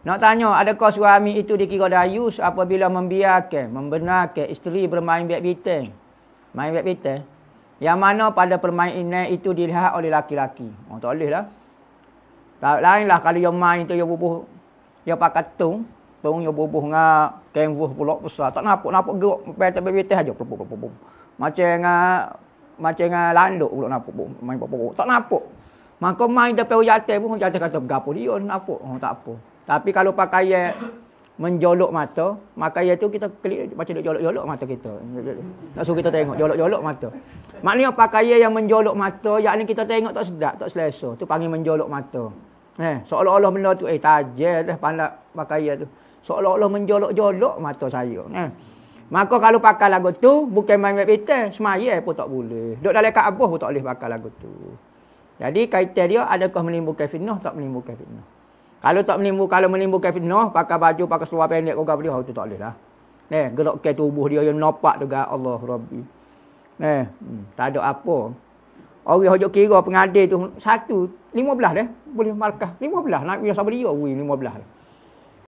Nak tanya, adakah suami itu dikira dayus apabila membiarkan, membenarkan isteri bermain badminton? Main badminton? Yang mana pada permainan itu dilihat oleh laki-laki? Oh, tak boleh lah. Tak lain lah kalau yang main itu, yang bubuh, yang pakai tung, tung yang bubuh dengan canvas pulak besar. Tak nampak, nampak gerak, pakai badminton saja. Macam dengan, macam dengan landuk pulak nampak, main pulak, tak nampak. Maka main depan ujatai pun, ujatai kata, gapa dia, nampak. Oh, tak apa. Tapi kalau pakai menjolok mata, maka tu kita klik macam nak jolok-jolok mata kita. Nak suruh kita tengok jolok-jolok mata. Maknanya pakaian yang menjolok mata, yakni kita tengok tak sedap, tak selesa. Tu panggil menjolok mata. Eh, seolah-olah benda tu eh tajel dah pandak pakaian tu. Seolah-olah menjolok-jolok mata saya. Eh. Maka kalau pakai lagu tu, bukan main web betul, semaya pun tak boleh. Dok dalam Kaabah pun tak boleh pakai lagu tu. Jadi kaitan dia adakah menimbulkan fitnah tak menimbulkan fitnah. Kalau tak menimbul, kalau menimbulkan Noh pakai baju, pakai seluar pendek, kau gapo dia, tu tak boleh lah. Eh, gerak ke tubuh dia yang nopak juga Allah Rabbi. Eh, hmm, tak ada apa. Orang hujuk kira pengadil tu satu, 15 dah. Boleh markah 15 nak biasa beria wui 15 dah.